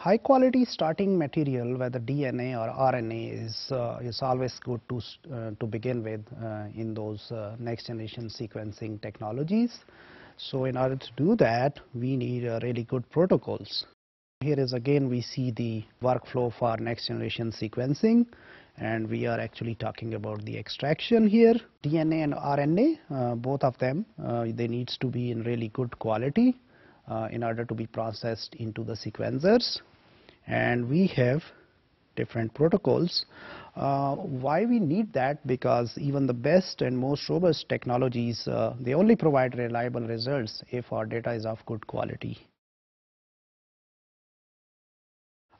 High quality starting material, whether DNA or RNA, is, uh, is always good to, uh, to begin with uh, in those uh, next generation sequencing technologies. So in order to do that, we need uh, really good protocols. Here is again we see the workflow for next generation sequencing and we are actually talking about the extraction here. DNA and RNA, uh, both of them, they needs to be in really good quality. Uh, in order to be processed into the sequencers and we have different protocols. Uh, why we need that? Because even the best and most robust technologies, uh, they only provide reliable results if our data is of good quality.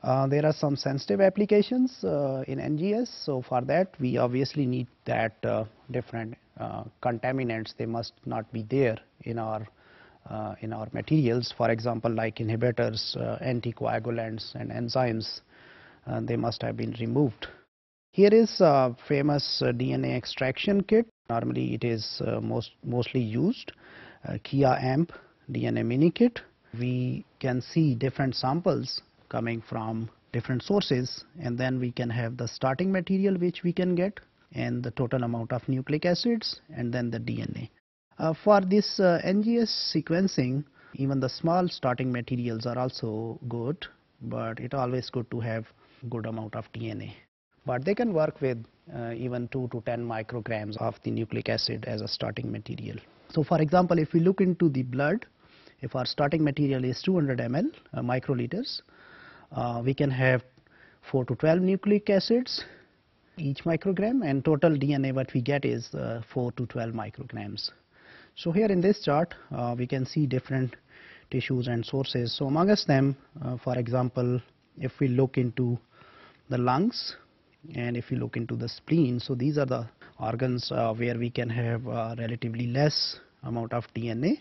Uh, there are some sensitive applications uh, in NGS, so for that we obviously need that uh, different contaminants, they must not be there in our uh, in our materials, for example, like inhibitors, uh, anticoagulants and enzymes, uh, they must have been removed. Here is a famous DNA extraction kit. Normally it is most, mostly used, Kia AMP DNA mini kit. We can see different samples coming from different sources and then we can have the starting material which we can get and the total amount of nucleic acids and then the DNA. Uh, for this uh, NGS sequencing, even the small starting materials are also good, but it always good to have good amount of DNA. But they can work with uh, even 2 to 10 micrograms of the nucleic acid as a starting material. So for example, if we look into the blood, if our starting material is 200 ml, uh, microliters, uh, we can have 4 to 12 nucleic acids each microgram and total DNA what we get is uh, 4 to 12 micrograms. So here in this chart uh, we can see different tissues and sources. So amongst them uh, for example if we look into the lungs and if you look into the spleen so these are the organs uh, where we can have uh, relatively less amount of DNA.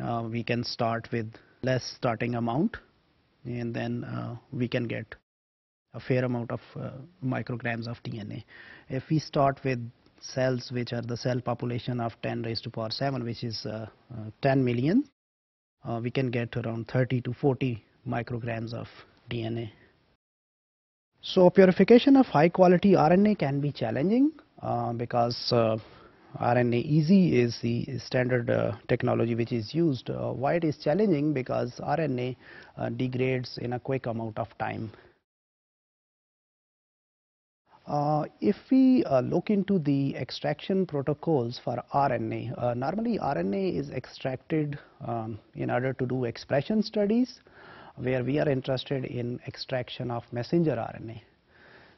Uh, we can start with less starting amount and then uh, we can get a fair amount of micrograms of DNA. If we start with cells which are the cell population of 10 raised to power 7 which is uh, uh, 10 million uh, we can get around 30 to 40 micrograms of DNA. So purification of high quality RNA can be challenging because RNA easy is the standard uh, technology which is used. Uh, why it is challenging because RNA uh, degrades in a quick amount of time uh, if we uh, look into the extraction protocols for RNA, uh, normally RNA is extracted um, in order to do expression studies where we are interested in extraction of messenger RNA.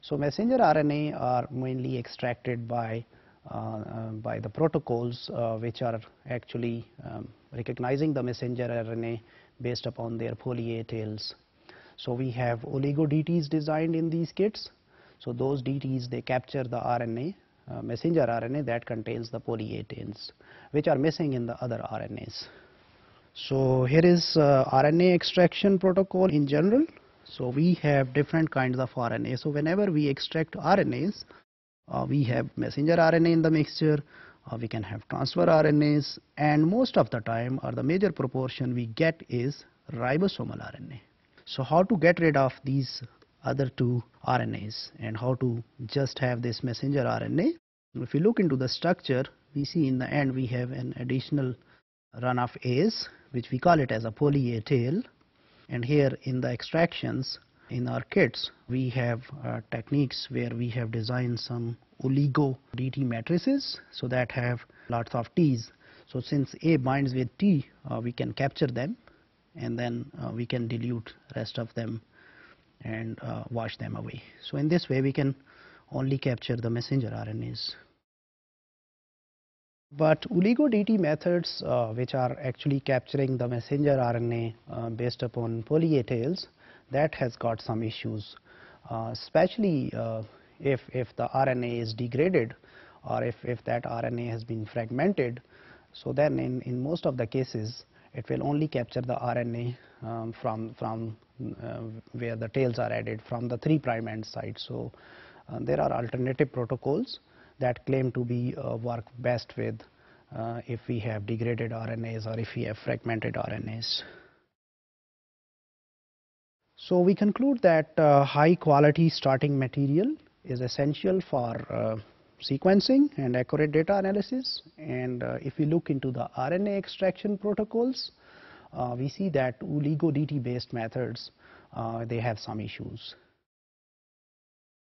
So messenger RNA are mainly extracted by, uh, uh, by the protocols which are actually um, recognizing the messenger RNA based upon their A tails. So we have oligo DTs designed in these kits so those DTs they capture the RNA uh, messenger RNA that contains the poly A tails which are missing in the other RNAs. So here is uh, RNA extraction protocol in general. So we have different kinds of RNA. So whenever we extract RNAs, uh, we have messenger RNA in the mixture, uh, we can have transfer RNAs and most of the time or the major proportion we get is ribosomal RNA. So how to get rid of these other two RNAs and how to just have this messenger RNA. If we look into the structure, we see in the end we have an additional run of A's which we call it as a poly A tail and here in the extractions in our kits we have uh, techniques where we have designed some oligo DT matrices so that have lots of T's so since A binds with T uh, we can capture them and then uh, we can dilute rest of them and uh, wash them away. So in this way we can only capture the messenger RNAs. But oligo-DT methods uh, which are actually capturing the messenger RNA uh, based upon poly A tails that has got some issues uh, especially uh, if, if the RNA is degraded or if, if that RNA has been fragmented so then in, in most of the cases it will only capture the RNA um, from, from uh, where the tails are added from the 3 prime end side. So uh, there are alternative protocols that claim to be uh, work best with if we have degraded RNAs or if we have fragmented RNAs. So we conclude that uh, high quality starting material is essential for uh, sequencing and accurate data analysis and uh, if we look into the RNA extraction protocols uh, we see that oligo-DT based methods, uh, they have some issues.